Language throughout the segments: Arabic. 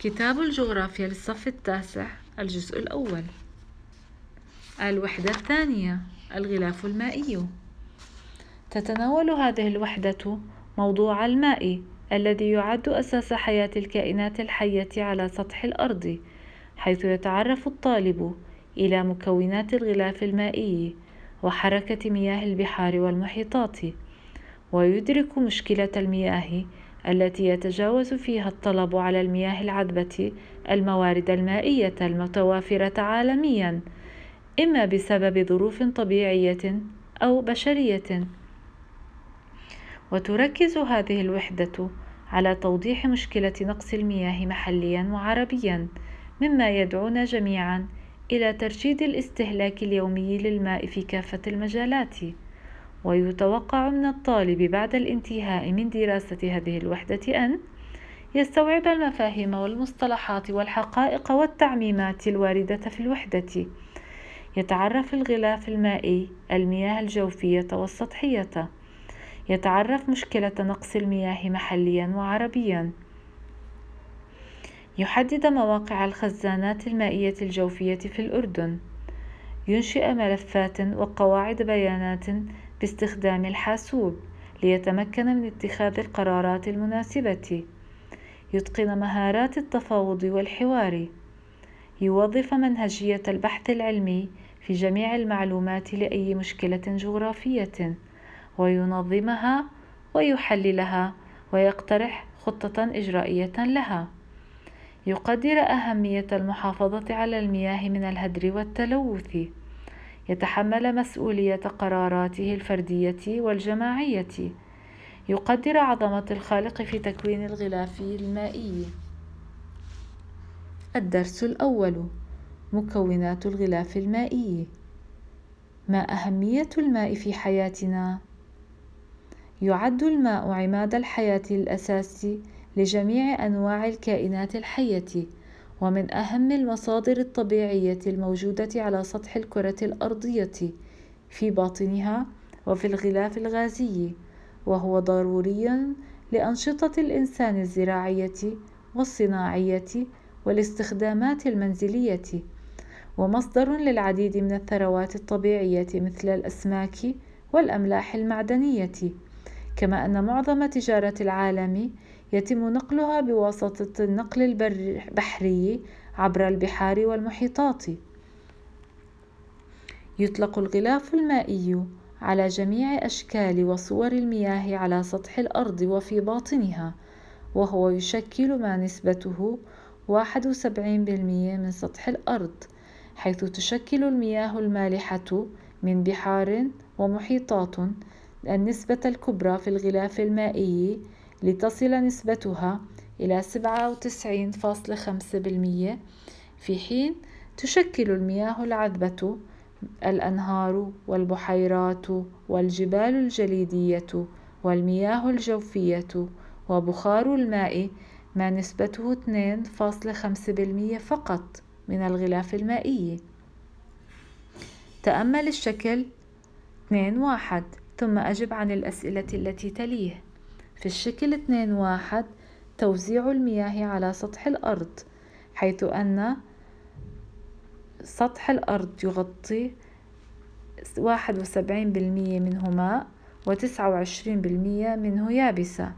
كتاب الجغرافيا للصف التاسع الجزء الأول الوحدة الثانية الغلاف المائي تتناول هذه الوحدة موضوع الماء الذي يعد أساس حياة الكائنات الحية على سطح الأرض حيث يتعرف الطالب إلى مكونات الغلاف المائي وحركة مياه البحار والمحيطات ويدرك مشكلة المياه التي يتجاوز فيها الطلب على المياه العذبة الموارد المائية المتوافرة عالميا إما بسبب ظروف طبيعية أو بشرية وتركز هذه الوحدة على توضيح مشكلة نقص المياه محليا وعربيا مما يدعونا جميعا إلى ترشيد الاستهلاك اليومي للماء في كافة المجالات ويتوقع من الطالب بعد الانتهاء من دراسة هذه الوحدة أن يستوعب المفاهيم والمصطلحات والحقائق والتعميمات الواردة في الوحدة يتعرف الغلاف المائي المياه الجوفية والسطحية يتعرف مشكلة نقص المياه محليا وعربيا يحدد مواقع الخزانات المائية الجوفية في الأردن ينشئ ملفات وقواعد بيانات باستخدام الحاسوب ليتمكن من اتخاذ القرارات المناسبة يتقن مهارات التفاوض والحوار يوظف منهجية البحث العلمي في جميع المعلومات لأي مشكلة جغرافية وينظمها ويحللها ويقترح خطة إجرائية لها يقدر أهمية المحافظة على المياه من الهدر والتلوث يتحمل مسؤولية قراراته الفردية والجماعية يقدر عظمة الخالق في تكوين الغلاف المائي الدرس الأول مكونات الغلاف المائي ما أهمية الماء في حياتنا؟ يعد الماء عماد الحياة الأساسي لجميع أنواع الكائنات الحية ومن أهم المصادر الطبيعية الموجودة على سطح الكرة الأرضية في باطنها وفي الغلاف الغازي وهو ضروري لأنشطة الإنسان الزراعية والصناعية والاستخدامات المنزلية ومصدر للعديد من الثروات الطبيعية مثل الأسماك والأملاح المعدنية كما أن معظم تجارة العالم يتم نقلها بواسطة النقل البحري عبر البحار والمحيطات يطلق الغلاف المائي على جميع أشكال وصور المياه على سطح الأرض وفي باطنها وهو يشكل ما نسبته 71% من سطح الأرض حيث تشكل المياه المالحة من بحار ومحيطات النسبة الكبرى في الغلاف المائي لتصل نسبتها إلى 97.5% في حين تشكل المياه العذبة الأنهار والبحيرات والجبال الجليدية والمياه الجوفية وبخار الماء ما نسبته 2.5% فقط من الغلاف المائي تأمل الشكل 2.1 ثم أجب عن الأسئلة التي تليه في الشكل 2 واحد توزيع المياه على سطح الأرض حيث أن سطح الأرض يغطي واحد وسبعين بالمية منه ماء وتسعة وعشرين بالمية منه يابسة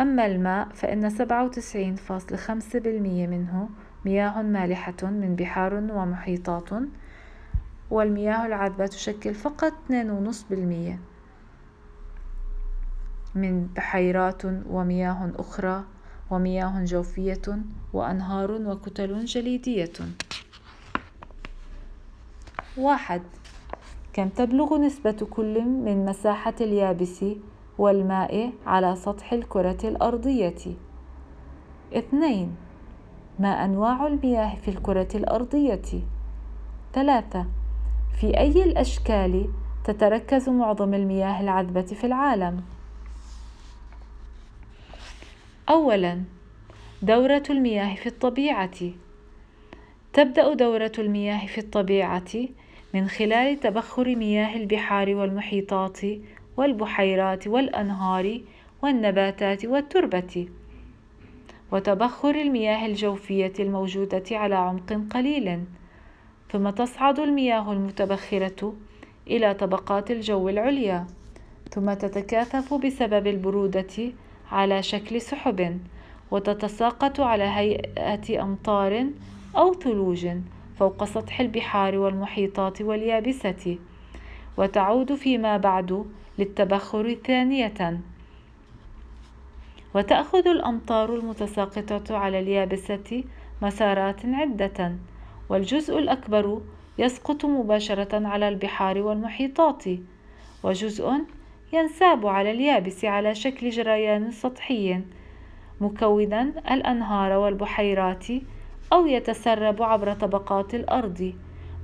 أما الماء فإن سبعة وتسعين فاصل خمسة بالمية منه مياه مالحة من بحار ومحيطات والمياه العذبة تشكل فقط 2.5% من بحيرات ومياه أخرى ومياه جوفية وأنهار وكتل جليدية واحد كم تبلغ نسبة كل من مساحة اليابس والماء على سطح الكرة الأرضية؟ اثنين ما أنواع المياه في الكرة الأرضية؟ ثلاثة في أي الأشكال تتركز معظم المياه العذبة في العالم؟ أولا دورة المياه في الطبيعة تبدأ دورة المياه في الطبيعة من خلال تبخر مياه البحار والمحيطات والبحيرات والأنهار والنباتات والتربة وتبخر المياه الجوفية الموجودة على عمق قليل ثم تصعد المياه المتبخرة إلى طبقات الجو العليا ثم تتكاثف بسبب البرودة على شكل سحب وتتساقط على هيئة أمطار أو ثلوج فوق سطح البحار والمحيطات واليابسة وتعود فيما بعد للتبخر ثانية وتأخذ الأمطار المتساقطة على اليابسة مسارات عدة والجزء الأكبر يسقط مباشرة على البحار والمحيطات وجزء ينساب على اليابس على شكل جريان سطحي مكونا الأنهار والبحيرات أو يتسرب عبر طبقات الأرض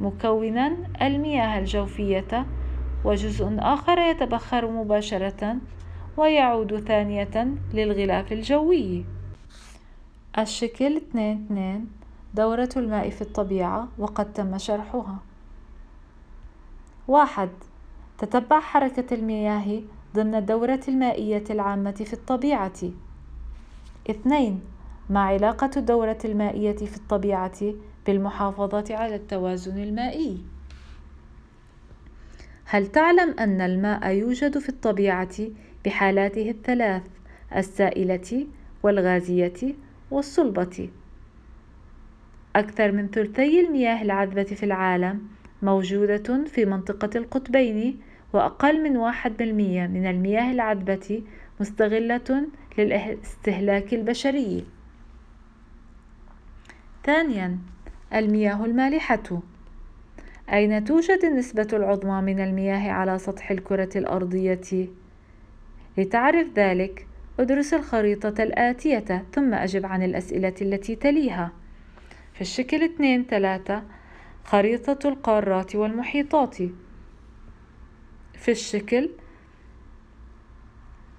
مكونا المياه الجوفية وجزء آخر يتبخر مباشرة ويعود ثانية للغلاف الجوي الشكل 2-2 دورة الماء في الطبيعة وقد تم شرحها واحد تتبع حركة المياه ضمن الدورة المائية العامة في الطبيعة. 2. ما علاقة الدورة المائية في الطبيعة بالمحافظة على التوازن المائي؟ هل تعلم أن الماء يوجد في الطبيعة بحالاته الثلاث السائلة والغازية والصلبة؟ أكثر من ثلثي المياه العذبة في العالم موجودة في منطقة القطبين وأقل من واحد بالمية من المياه العذبة مستغلة للاستهلاك البشري ثانيا المياه المالحة أين توجد النسبة العظمى من المياه على سطح الكرة الأرضية؟ لتعرف ذلك ادرس الخريطة الآتية ثم أجب عن الأسئلة التي تليها في الشكل 2 3 خريطة القارات والمحيطات في الشكل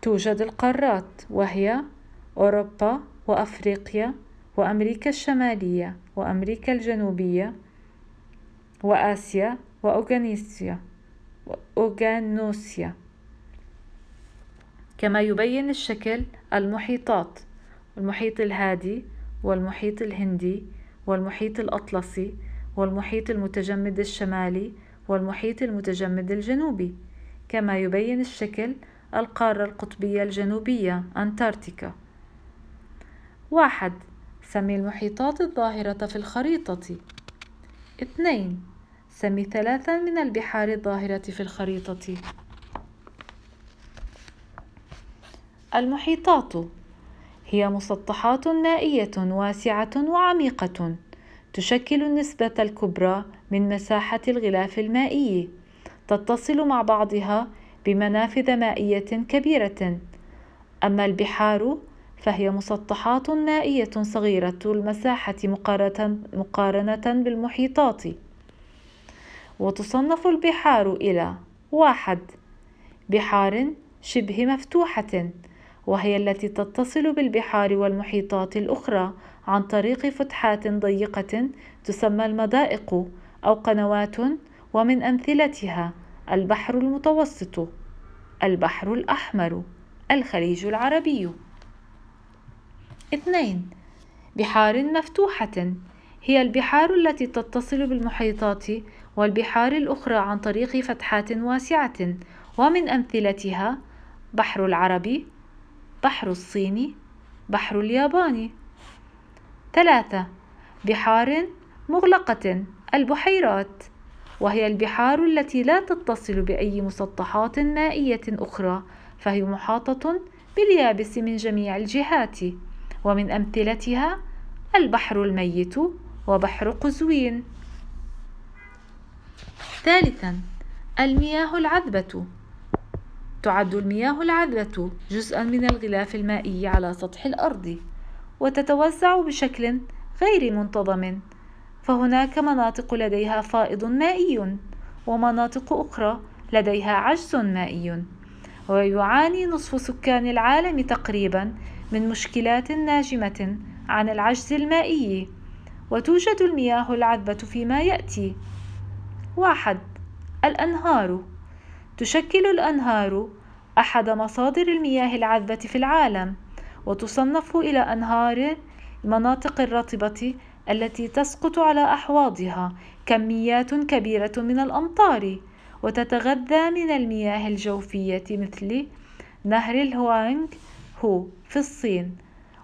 توجد القارات وهي أوروبا وأفريقيا وأمريكا الشمالية وأمريكا الجنوبية وآسيا وأوغانيسيا وأوغانوسيا كما يبين الشكل المحيطات المحيط الهادي والمحيط الهندي والمحيط الأطلسي والمحيط المتجمد الشمالي والمحيط المتجمد الجنوبي كما يبين الشكل القارة القطبية الجنوبية أنتاركتيكا واحد سمي المحيطات الظاهرة في الخريطة اثنين سمي ثلاثا من البحار الظاهرة في الخريطة المحيطات هي مسطحات مائية واسعة وعميقة تشكل النسبة الكبرى من مساحة الغلاف المائي تتصل مع بعضها بمنافذ مائية كبيرة أما البحار فهي مسطحات مائية صغيرة المساحة مقارنة بالمحيطات وتصنف البحار إلى واحد بحار شبه مفتوحة وهي التي تتصل بالبحار والمحيطات الأخرى عن طريق فتحات ضيقة تسمى المضائق أو قنوات ومن أمثلتها البحر المتوسط البحر الأحمر الخليج العربي اثنين بحار مفتوحة هي البحار التي تتصل بالمحيطات والبحار الأخرى عن طريق فتحات واسعة ومن أمثلتها بحر العربي بحر الصيني بحر الياباني ثلاثة بحار مغلقة البحيرات وهي البحار التي لا تتصل بأي مسطحات مائية أخرى فهي محاطة باليابس من جميع الجهات ومن أمثلتها البحر الميت وبحر قزوين ثالثا المياه العذبة تعد المياه العذبة جزءا من الغلاف المائي على سطح الأرض وتتوزع بشكل غير منتظم فهناك مناطق لديها فائض مائي ومناطق أخرى لديها عجز مائي ويعاني نصف سكان العالم تقريبا من مشكلات ناجمة عن العجز المائي وتوجد المياه العذبة فيما يأتي واحد الأنهار تشكل الأنهار أحد مصادر المياه العذبة في العالم وتصنف إلى أنهار المناطق الرطبة التي تسقط على أحواضها كميات كبيرة من الأمطار وتتغذى من المياه الجوفية مثل نهر الهوانغ هو في الصين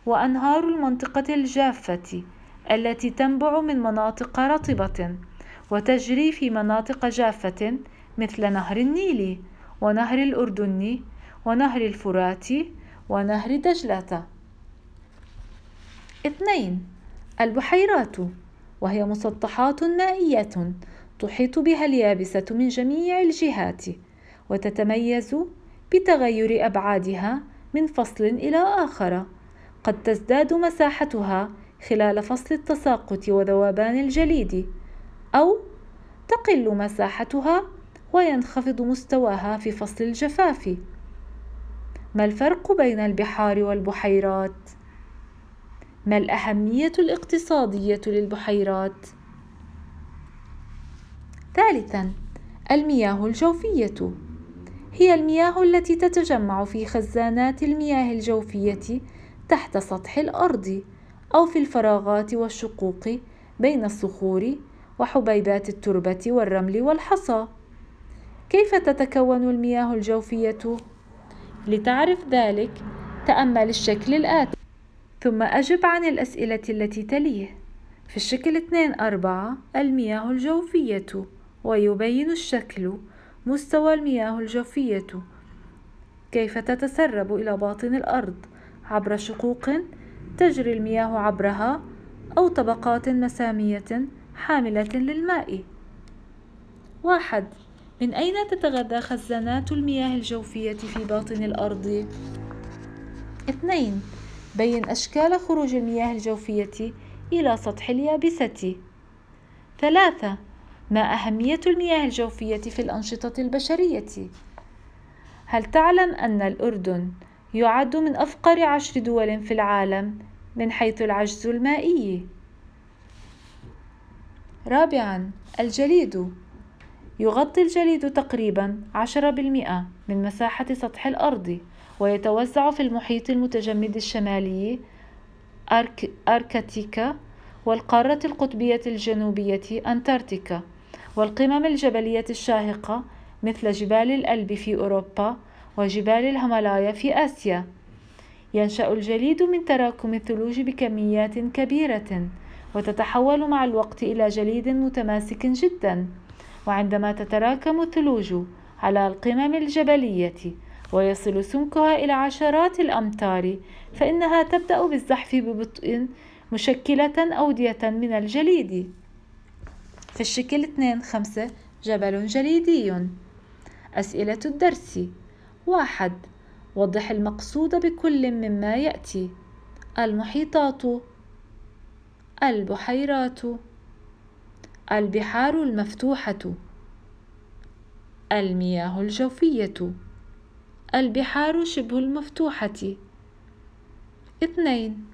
وأنهار المنطقة الجافة التي تنبع من مناطق رطبة وتجري في مناطق جافة مثل نهر النيل ونهر الأردن ونهر الفرات ونهر دجلة. 2 البحيرات وهي مسطحات مائية تحيط بها اليابسة من جميع الجهات وتتميز بتغير أبعادها من فصل إلى آخر قد تزداد مساحتها خلال فصل التساقط وذوبان الجليد أو تقل مساحتها وينخفض مستواها في فصل الجفاف ما الفرق بين البحار والبحيرات؟ ما الأهمية الاقتصادية للبحيرات؟ ثالثا المياه الجوفية هي المياه التي تتجمع في خزانات المياه الجوفية تحت سطح الأرض أو في الفراغات والشقوق بين الصخور وحبيبات التربة والرمل والحصى. كيف تتكون المياه الجوفية؟ لتعرف ذلك، تأمل الشكل الآتي. ثم أجب عن الأسئلة التي تليه في الشكل 2 4 المياه الجوفية ويبين الشكل مستوى المياه الجوفية كيف تتسرب إلى باطن الأرض عبر شقوق تجري المياه عبرها أو طبقات مسامية حاملة للماء واحد من أين تتغذى خزانات المياه الجوفية في باطن الأرض؟ اثنين بين أشكال خروج المياه الجوفية إلى سطح اليابسة. ثلاثة ما أهمية المياه الجوفية في الأنشطة البشرية؟ هل تعلم أن الأردن يعد من أفقر عشر دول في العالم من حيث العجز المائي؟ رابعا الجليد يغطي الجليد تقريبا 10% من مساحة سطح الأرض ويتوزع في المحيط المتجمد الشمالي أرك... أركتيكا والقارة القطبية الجنوبية أنتاركتيكا والقمم الجبلية الشاهقة مثل جبال الألب في أوروبا وجبال الهملايا في آسيا ينشأ الجليد من تراكم الثلوج بكميات كبيرة وتتحول مع الوقت إلى جليد متماسك جدا وعندما تتراكم الثلوج على القمم الجبلية ويصل سمكها إلى عشرات الأمتار فإنها تبدأ بالزحف ببطء مشكلة أودية من الجليد في الشكل 2 5 جبل جليدي أسئلة الدرس واحد وضح المقصود بكل مما يأتي المحيطات البحيرات البحار المفتوحة المياه الجوفية البحار شبه المفتوحة اثنين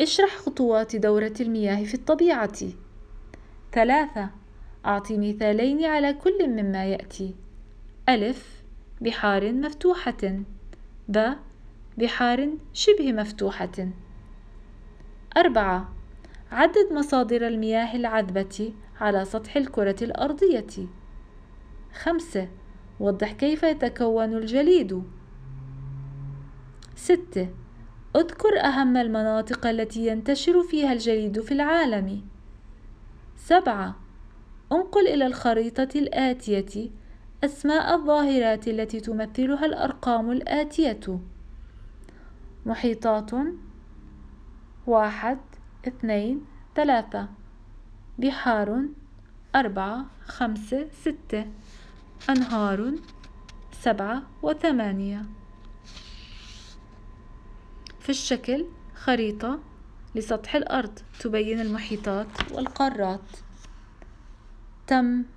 اشرح خطوات دورة المياه في الطبيعة ثلاثة أعطي مثالين على كل مما يأتي ألف بحار مفتوحة ب بحار شبه مفتوحة أربعة عدد مصادر المياه العذبة على سطح الكرة الأرضية خمسة وضح كيف يتكون الجليد ستة اذكر أهم المناطق التي ينتشر فيها الجليد في العالم سبعة انقل إلى الخريطة الآتية أسماء الظاهرات التي تمثلها الأرقام الآتية محيطات واحد اثنين ثلاثة بحار أربعة خمسة ستة أنهار سبعة وثمانية في الشكل خريطة لسطح الأرض تبين المحيطات والقارات تم